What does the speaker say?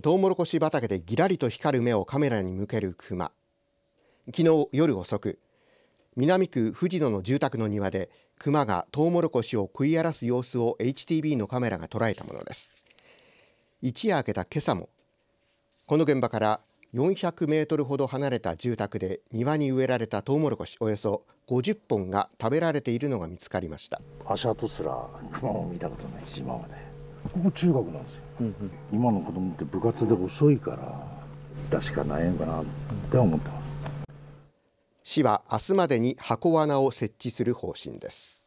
トウモロコシ畑でギラリと光る目をカメラに向けるクマ昨日夜遅く南区藤野の住宅の庭でクマがトウモロコシを食い荒らす様子を HTB のカメラが捉えたものです一夜明けた今朝もこの現場から400メートルほど離れた住宅で庭に植えられたトウモロコシおよそ50本が食べられているのが見つかりました足跡すらクマを見たことない今までここ中学なんですよ、うんうん、今の子供って部活で遅いから出しかないんかなって思ってます市は明日までに箱罠を設置する方針です